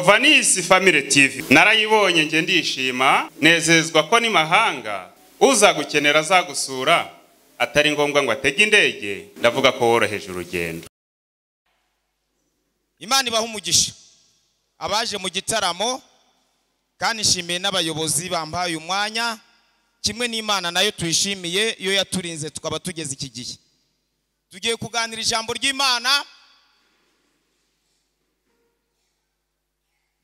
vanisi family tv narayibonye njye ndishima nezezwa ko n'imahanga uza gukenera azagusura atari ngombwa ngo atege indege ndavuga ko woroheje urugendo imana ibaha umugisha abaje mu gitaramo kandi nshimiye n'abayobozi bambaye umwanya kimwe n'imana nayo tuyishimiye iyo yaturinze tukaba tugeze iki gihe tugiye kuganira ijambo ry'imana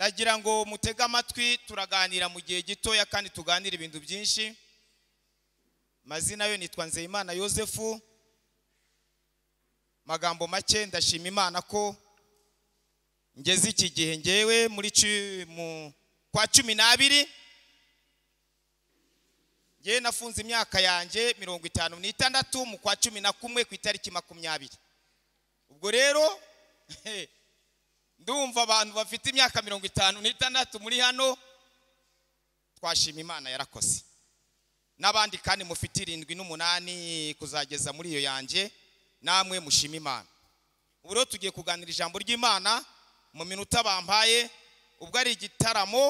ndagira ngo mutege amatwi turaganira mu gihe gitoya kandi tuganire ibintu byinshi mazina yo nitwa nzeyimana yosefu magambo make ndashima imana ko ngeze iki gihe ngewe muri mu kwa cumi n'abiri ngewe nafunze imyaka yanjye mirongo itanu n'itandatu mu kwa cumi na kumwe ku itariki makumyabiri ubwo rero ndumva abantu bafite imyaka mirongo itanu n'itandatu muri hano twashima imana yarakoze n'abandi kandi mufite irindwi n'umunani kuzageza muri iyo yanjye namwe mushima imana ubu rero tugiye kuganira ijambo ry'imana mu minota bampaye ubwo ari igitaramo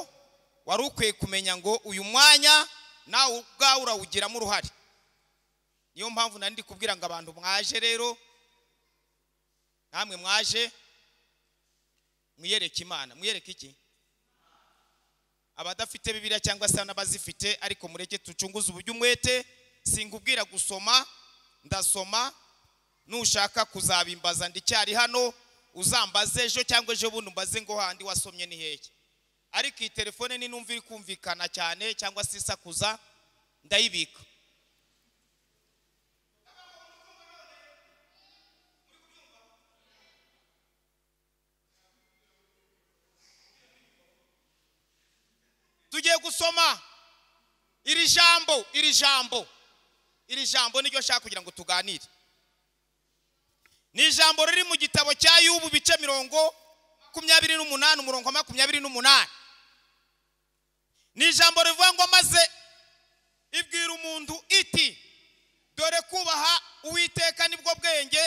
wari ukwiye kumenya ngo uyu mwanya nawe ubwawe urawugiramo uruhare niyo mpamvu nari ndi kubwira ngo abantu mwaje rero namwe mwaje mwiyereke imana mwiyereke iki abadafite bibiriya cyangwa se n'abazifite ariko mureke ducunguze uburyo umwete singubwira gusoma ndasoma nushaka kuzabimbaza ndicyari hano uzambaze ejo cyangwa ejo bundi umbaze ngo handi wasomye ni hehe ariko iyi telefone ni numva iri kumvikana cyane cyangwa se isakuza ndayibika tugiye gusoma iri jambo iri jambo iri jambo niryo nshaka kugira ngo tuganire ni ijambo riri mu gitabo cya yubu bice mirongo makumyabiri n'umunani umurongo wa makumyabiri n'umunani ni ijambo rivuga ngo maze ibwira umuntu iti dore kubaha uwiteka nibwo bwenge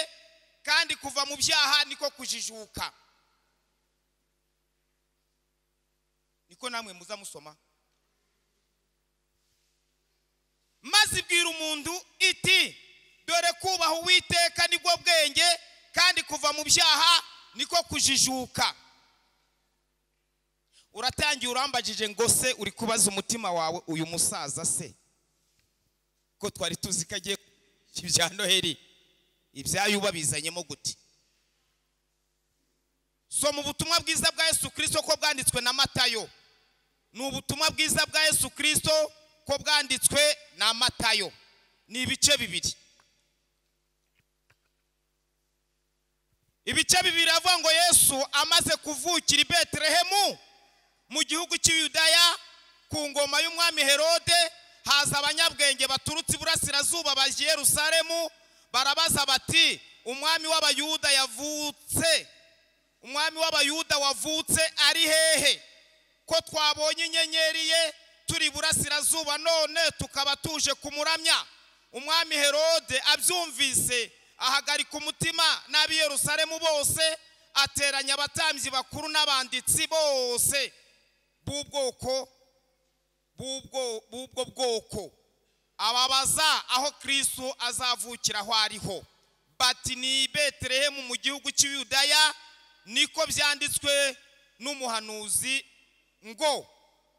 kandi kuva mu byaha niko kujijuka niko namwe muza musoma maze ibwira umuntu iti dore kubaha uwiteka nibwo bwenge kandi kuva mu byaha niko kujijuka uratangiye urambagije ngo se uri kubaza umutima wawe uyu musaza se ko twari tuzi ko agiye ibya noheri ibyayo uba bizanyemo guti soma ubutumwa bwiza bwa yesu kirisito ko bwanditswe na matayo ni ubutumwa bwiza bwa yesu kirisito ko bwanditswe na matayo ni ibice bibiri ibice bibiri avuga ngo yesu amaze kuvukira i beterehemu mu gihugu cy'iyudaya ku ngoma y'umwami herode haza abanyabwenge baturutse iburasirazuba bagiye Yerusalemu barabaza bati umwami w'abayuda yavutse umwami w'abayuda wavutse ari hehe ko twabonye inyenyeri ye turi burasirazuba none tukaba tuje kumuramya umwami herode abyumvise ahagarika umutima n'ab'i Yerusalemu bose ateranya abatambyi bakuru n'abanditsi bose b'ubwoko b'ubwo bwoko ababaza aho kirisitu azavukira aho ariho bati ni beterehemu mu gihugu cy'iyudaya niko byanditswe n'umuhanuzi ngo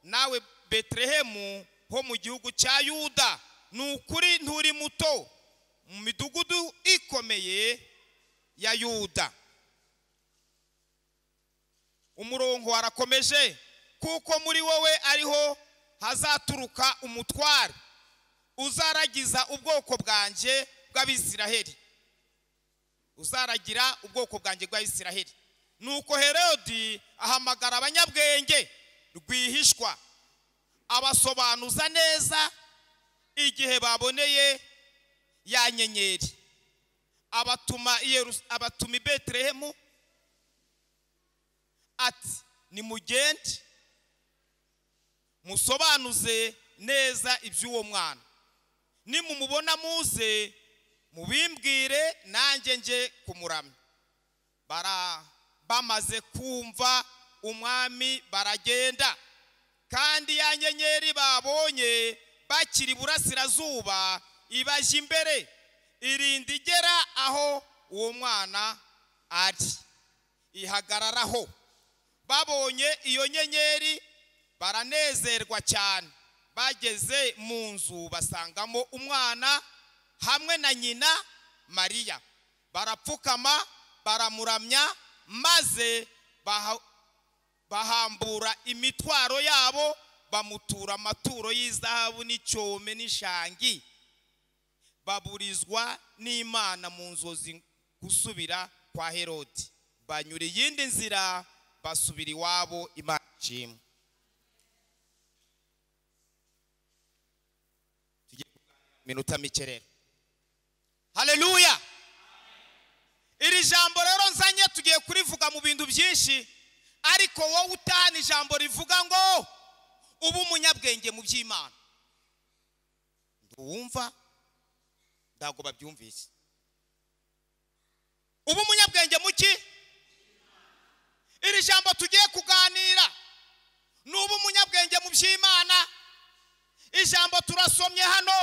nawe betelehemu ho mu gihugu cya yuda ni ukuri nturi muto mu midugudu ikomeye ya yuda umurongo arakomeje kuko muri wowe ariho hazaturuka umutware uzaragiza ubwoko bwanjye bw'abisiraheli uzaragira ubwoko bwanjye bw'abisiraheli nuko herodi ahamagara abanyabwenge rwihishwa abasobanuza neza igihe baboneye ya nyenyeri abatuma abatuma i beterehemu ati nimugende musobanuze neza iby'uwo mwana nimumubona muze mubimbwire nanjye njye kumuramya bamaze kumva umwami baragenda kandi ya nyenyeri babonye bakiri burasirazuba ibaje imbere irinda igera aho uwo mwana ari ihagararaho babonye iyo nyenyeri baranezerwa cyane bageze mu nzu basangamo umwana hamwe na nyina mariya barapfukama baramuramya maze bahambura imitwaro yabo bamutura amaturo y'izahabu n'icyome n'ishangi baburizwa n'imana mu nzozi gusubira kwa herodi banyura iyindi nzira basubira iwabo imana ishimwe minota mike rero hareruya iri jambo rero nzanye tugiye kurivuga mu bintu byinshi ariko wowe utahana ijambo rivuga ngo ube umunyabwenge mu by'imana ntuwumva ntabwo babyumvise ube umunyabwenge muki iri jambo tugiye kuganira nubu umunyabwenge mu by'imana ijambo turasomye hano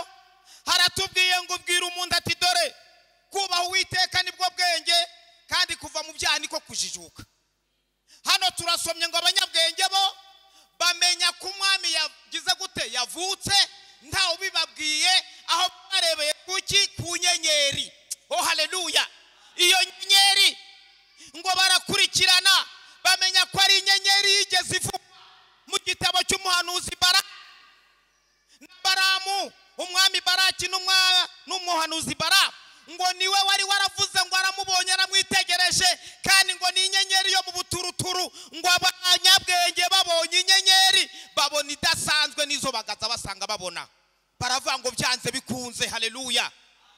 haratubwiye ngo ubwire umuntu ati dore kubaha uwiteka nibwo bwenge kandi kuva mu byaha niko kujijuka hano turasomye ngo abanyabwenge bo bamenya ko umwami yagize gute yavutse ntawe ubibabwiye aho barebeye kuki ku nyenyeri oh haleluya iyo nyenyeri ngo barakurikirana bamenya ko ari inyenyeri yigeze ivuka mu gitabo cy'umuhanuzi bara baramu umwami baraki n'umuhanuzi bara ngo niwe wari waravuze ngo aramubonye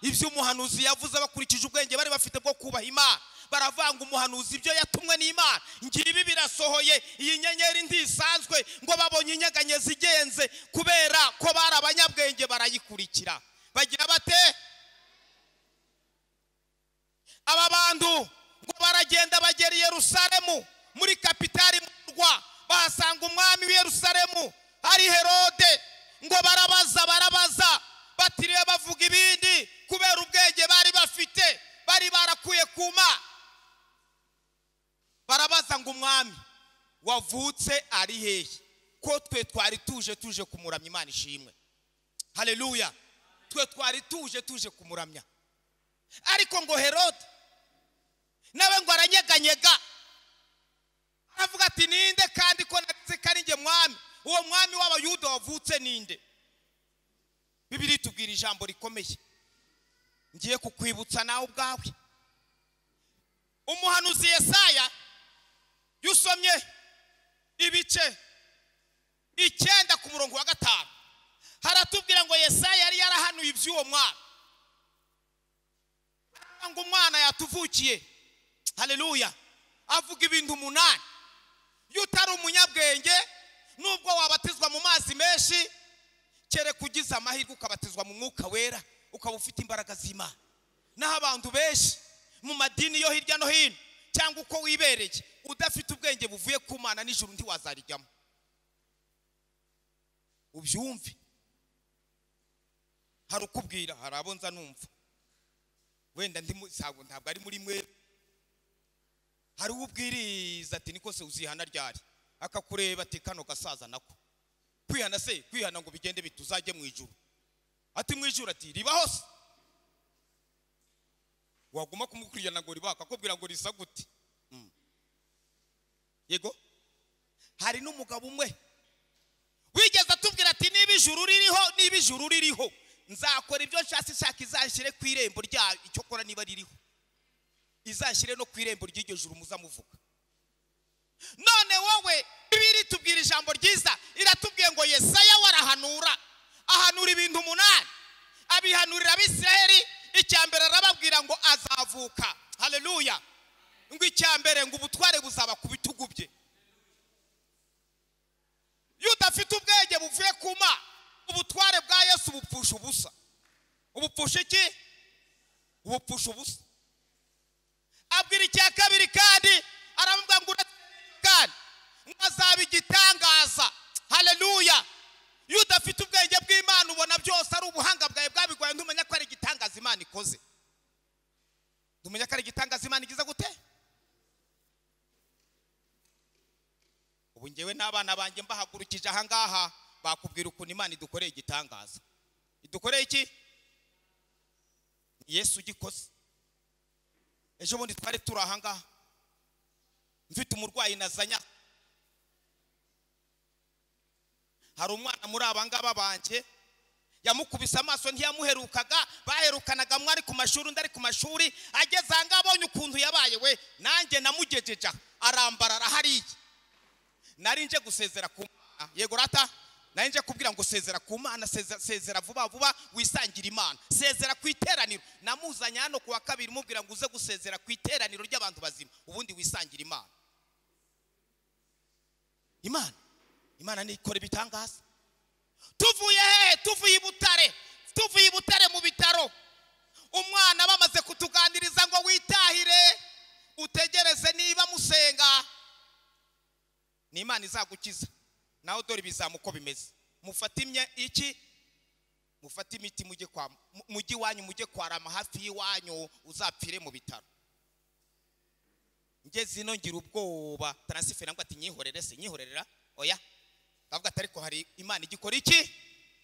ibyo umuhanuzi yavuze bakurikije ubwenge bari bafite bwo kubaha imana baravanga umuhanuzi ibyo yatumwe n'imana ngibi birasohoye iyi nyenyeri ntisanzwe ngo babonye inyeganye zigenze kubera ko bari abanyabwenge barayikurikira bagira bate aba bantu ngo baragenda bagera i Yerusalemu muri kapitali murwa bahasanga umwami w'i ari herode ngo barabaza barabaza batiriwe bavuga ibindi guma barabaza ngo umwami wavutse ari hehe ko twe twari tuje tuje kumuramya imana ishimwe hareruya twe twari tuje tuje kumuramya ariko ngo herode nawe ngo aranyeganyega aravuga ati ninde kandi ko natse ko ari njye mwami uwo mwami w'abayuda wavutse ninde bibiri tubwira ijambo rikomeye ngiye kukwibutsa nawe ubwawe umuhanuzi Yesaya iyo ibice icyenda ku murongo wa gatanu haratubwira ngo Yesaya yari yarahanuye iby'uwo mwana ngo umwana yatuvukiye hareruya avuga ibintu umunani iyo utari umunyabwenge nubwo wabatizwa mu mazi menshi kere ugize amahirwe ukabatizwa mu mwuka wera ukaba ufite imbaraga zima naho abantu benshi mu madini yo hirya no hino cyangwa uko wibereye udafite ubwenge buvuye ku mana nijoro undi wazarijyamo ubyumve hari ukubwira hari abo nza numva wenda ntabwo ari muri mwe hari ubwiriza ati niko se uzihana ryari akakureba ati kano gasaza nako kwihana se kwihana ngo bigende bituzajye mu ijuru ati mu ijuru ati riba hose waguma kumukurikirana ngo ribaka akakubwira ngo risa gute hmm. yego hari n'umugabo umwe wigeze atubwira ati niba ijuru ririho niba ijuru ririho nzakora ibyo nshatse ishaka izanshyire ku irembo ryayo icyo akora niba ririho izashyire no ku irembo ry'iryo juru muza none wowe bibiri tubwira ijambo ryiza iratubwiye ngo yesaya warahanura ahanura ibintu umunani abihanurira abisiraheri icya mbere arababwira ngo azavuka hareruya ngo icya mbere ngo ubutware buzaba ku bitugu bye iyo udafite ubwenge buvuye kuma ubutware bwa yesu bupfusha ubusa ubupfusha iki ubupfusha ubusa abwira icya kabiri kandi aravuga ngo kandi nkazaba igitangaza hareruya iyo udafite ubwenge bw'imana abana banjye mbahagurukije ahangaha bakubwira ukuntu imana idukoreye igitangaza idukoreye iki yesu ugikoze ejo bundi twari turi ahangaha mfite umurwayi nazanya hari umwana muri abangaba banjye yamukubise amaso ntiyamuherukaga baherukanaga mwari ku mashuri undi ari ku mashuri ageze ahangaha abonye ukuntu yabaye we nanjye namugejeja arambarara hariya nari nje gusezera ku mana yego rata nari nje kubwira ngo sezera ku mana sezera vuba vuba wisangire imana sezera ku iteraniro namuzanye hano ku wa kabiri mubwira ngo uze gusezera ku iteraniro ry'abantu bazima ubundi wisangire imana imana imana nikora ibitangaza tuvuye hehe tuvuye i tuvuye i butare mu bitaro umwana bamaze kutuganiriza ngo witahire utegereze niba musenga ni imana izagukiza nawe dore ibizamu uko bimeze mufatimye iki mufate imiti mujye kwa iwanyu mujye kwarama hafi y'iwanyu uzapfire mu bitaro ngeze ino ngira ubwoba taransifera ngo ati nyihorere se nyihorera oya ndavuga ati ariko hari imana igikora iki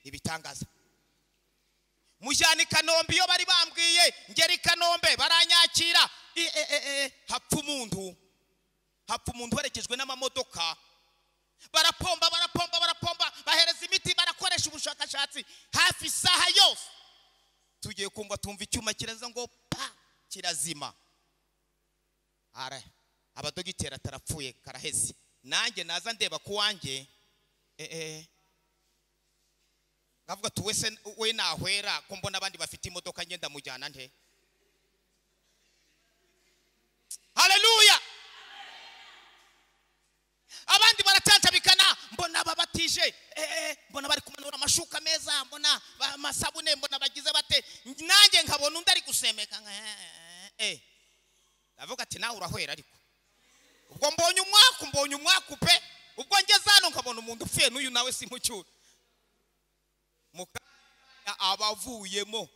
ibitangaza mujyana i kanombe iyo bari bambwiye ngera i kanombe baranyakira e-, e-, e-, hapfa umuntu hapfa umuntu uherekejwe n'amamodoka barapomba barapomba barapomba bahereza imiti barakoresha ubushakashatsi hafi isaha yose tugiye kumva tumva icyuma kiraza ngo pa kirazima abadogiteri atarapfuye karaheze nanjye naza ndeba ku wanjye eh, eh. nkavuga ati we nahwera ko mbona abandi bafite imodoka ngenda mujyana nte hareruya abandi baracanjabikana mbona babatije eh, eh, mbona bari kumanura amashuka meza mbona amasabune mbona bagize bate nanjye nkabona undi ari gusemeka eh, ndavuga ati nawe urahwera ariko ubwo mbonye umwaku mbonye umwaku pe ubwo ngeze hano nkabona umuntu upfuye n'uyu nawe si mucyura mu abavuyemo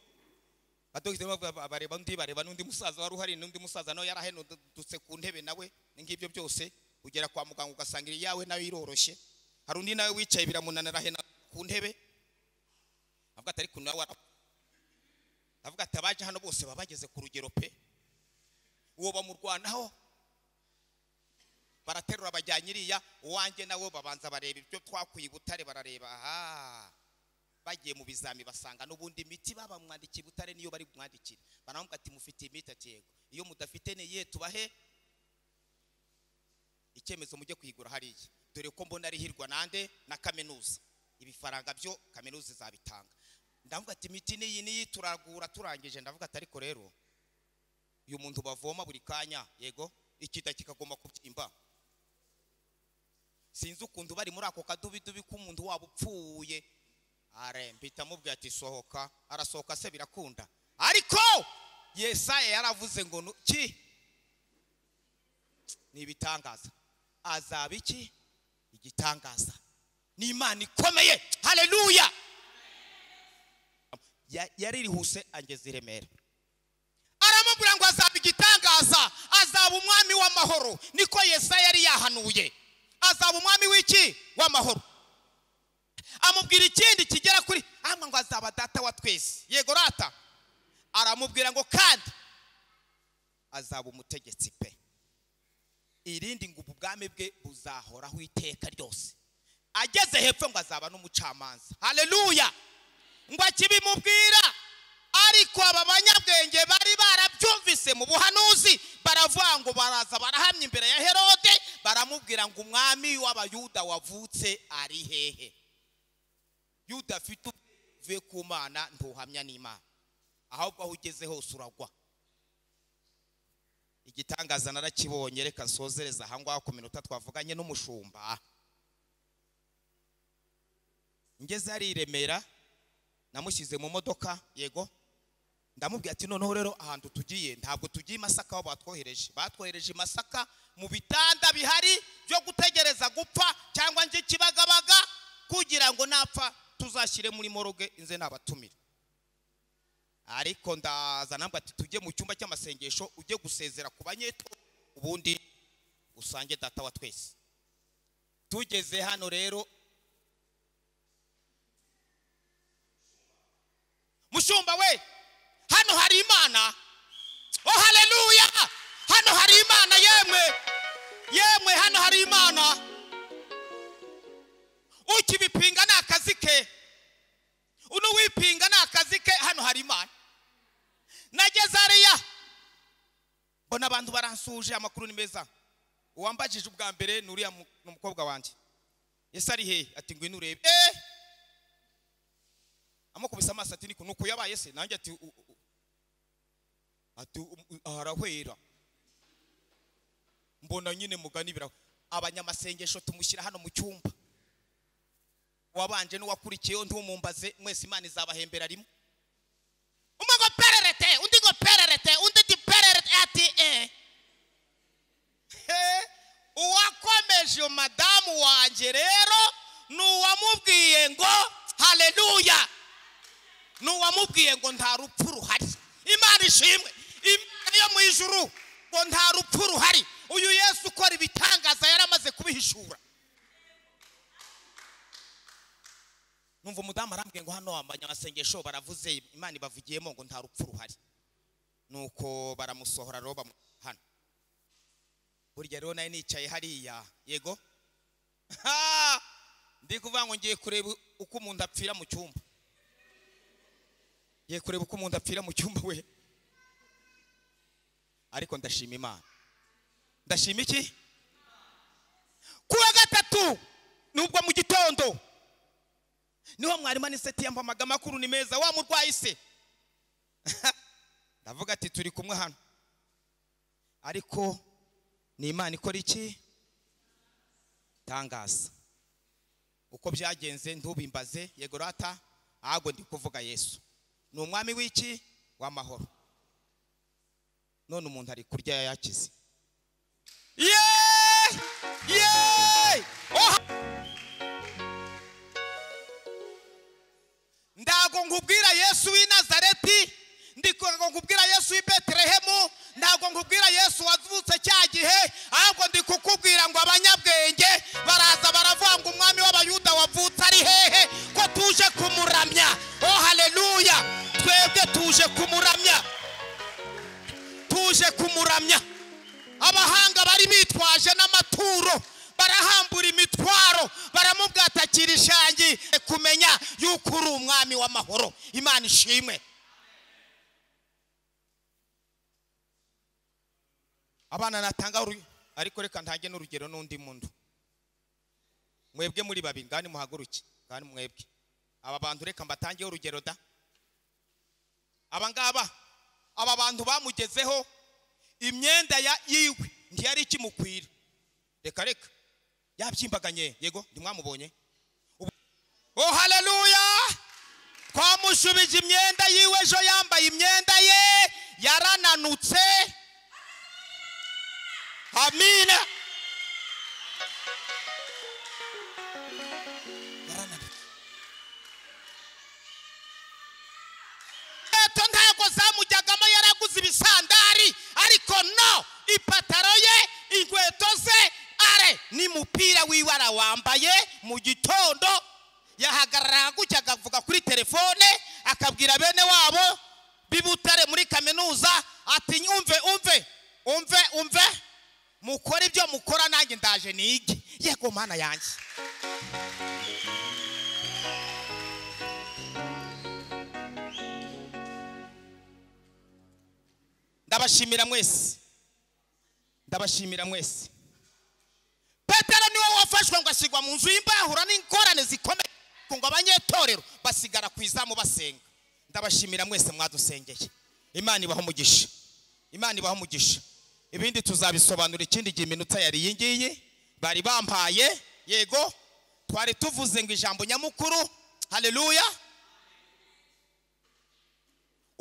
badogeze bareba undi bareba n'undi musaza wari uhari n'undi musaza nawe yarahenutse ku ntebe nawe ni byose ugera kwa muganga ugasanga iri yawe nayo iroroshye hari undi nawe wicaye biramunanira hena ku ntebe avuga atari kuntu nawe avuga ati abaje hano bose baba bageze ku rugero pe uwo bamurwanaho baraterura bajyanye iriya uwanjye nawe babanza bareba ibyo twakwiye butare barareba aha bagiye mu bizami basanga n'ubundi miti babamwandikiye butare niyo bari bumwandikire baramubwira ati mufite imiti ati iyo mudafite niye tubahe icyemezo mujye kuyigura hariya dore ko mbona rihirwa hirwa nande na kaminuza ibifaranga byo kaminuza izabitanga ndavuga ati imiti n'iyi n'iyi turagura turangije ndavuga ati ariko rero uyu muntu bavoma buri kanya yego ikida kikagomba kubyimba sinzi ukuntu bari muri ako kadubidubi k'umuntu waba upfuye arembita mubwira ati sohoka arasohoka se birakunda ariko yesaya yaravuze ngo ki ni ibitangaza azaba iki igitangaza ni imana ikomeye yari yaririhuse angeze i remera aramubwira ngo azaba igitangaza azaba umwami w'amahoro niko yesa yari yahanuye azaba umwami w'iki w'amahoro amubwira ikindi kigera kuri hano ngo azaba data wa twese yego rata aramubwira ngo kandi azaba umutegetsi pe irindi ngo ubwami bwe buzahoraho iteka ryose ageze hepfo ngo azaba n'umucamanza hareruya ngo akibimubwira ariko aba banyabwenge bari barabyumvise mu buhanuzi baravuga ngo baraza barahamya imbere ya herode baramubwira ngo umwami w'abayuda wavutse ari hehe yuda afite uvuye ku mana ntuhamya n'imana ahubwo aho ugeze hose uragwa igitangaza narakibonye reka nsozereza aha ngaha ku minota twavuganye n'umushumba ngeze ari i remera namushyize mu modoka yego ndamubwiye ati noneho rero ahantu tugiye ntabwo tugiye i masaka aho batwohereje batwohereje i masaka mu bitanda bihari byo gutegereza gupfa cyangwa njye kibagabaga kugira ngo napfa tuzashyire muri moroge inze nabatumire ariko ndaza ntabwo ati tujye mu cyumba cy'amasengesho ujye gusezera ku banyeto ubundi usange data wa twese tugeze hano rero mushumba we hano hari imana oh haleluya hano hari imana yemwe yemwe hano hari imana ukibipinga ni akazi ke uno wipinga ni akazi ke hano hari imana na gezariya mbona abantu baransuje amakuru ni meza uwambajije ubwa mbere ni uriya mukobwa wanjye ese ari hehe ati ngwino urebe eee eh! amukubise amaso ati ni uku yabaye se nanjye ati ati um, um, arahwera mbona nyine mugani birahwera abanyamasengesho tumushyira hano mu cyumba wabanje n'uwakurikiyeho ntumumbaze mwese imana izabahembera rimwe umugopererete 31 eh. uwakomeje madamu wanjye rero ni uwamubwiye ngo hareruya ni uwamubwiye ngo nta rupfu ruhari imana ishimwe imana yo mu ijuru ngo nta rupfu ruhari uyu yesu ukora ibitangaza yari amaze kubihishura numva umudamu arambwiye ngo hano amasengesho baravuze imana ibavugiyemo ngo nta rupfu ruhari nuko baramusohora rero bamuhana burya rero nawe nicaye hariya yego ndi kuvuga ngo ngiye kureba uko umuntu apfira mu cyumba ngiye kureba uko umuntu apfira mu cyumba we ariko ndashima imana ndashima iki kuwa gatatu nubwo mu gitondo niho mwarimu aniseti yampa amagambo makuru ni meza wa murwayi se ndavuga ati turi kumwe hano ariko ni imana ikora iki tangaza uko byagenze ntubimbaze yego rata ahubwo ndi kuvuga yesu ni umwami w'iki w'amahoro none umuntu ari kurya yakize ndago ngubwira yesu w'i nazareti ndikora ngo nkubwira yesu w'i beterehemu ntabwo nkubwira yesu wavutse cya gihe ahubwo ndi kukubwira ngo abanyabwenge baraza baravuga ngo umwami w'abayuda wavutse ari hehe ko tuje kumuramya o oh, hareruya twebwe tuje kumuramya tuje kumuramya abahanga bari bitwaje n'amaturo barahambura imitwaro baramubwatakira ishangi kumenya yuko uri umwami w'amahoro imana ishimwe abana natanga ariko reka ntange n'urugero n'undi muntu mwebwe muri babi ngani muhaguruke ngani mwebwe aba bantu reka mbatangeho urugero da aba ngaba aba bantu bamugezeho imyenda ya yiwe ntiyari ikimukwira reka reka yabyimbaganye yego ntimwamubonye oh haleluya twamushubije imyenda yiwe ejo yambaye imyenda ye yarananutse Amém, né? imana ndabashimira mwese ndabashimira mwese petero niwe wafashwe ngo ashyirwa mu nzu y'imbahura n'ingorane zikomeye ngo abanyetorero basigara ku izamu basenga ndabashimira mwese mwadusengeye imana ibaho umugisha imana ibaho umugisha ibindi tuzabisobanura ikindi gihe iminota yari iyi ngiyi bari bampaye yego twari tuvuze ngo ijambo nyamukuru hareruya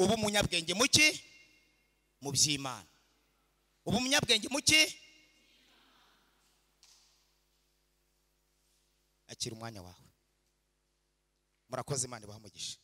ubu umunyabwenge muki mu by'imana uba umunyabwenge muke akira umwanya wawe murakoze imana ibaha umugisha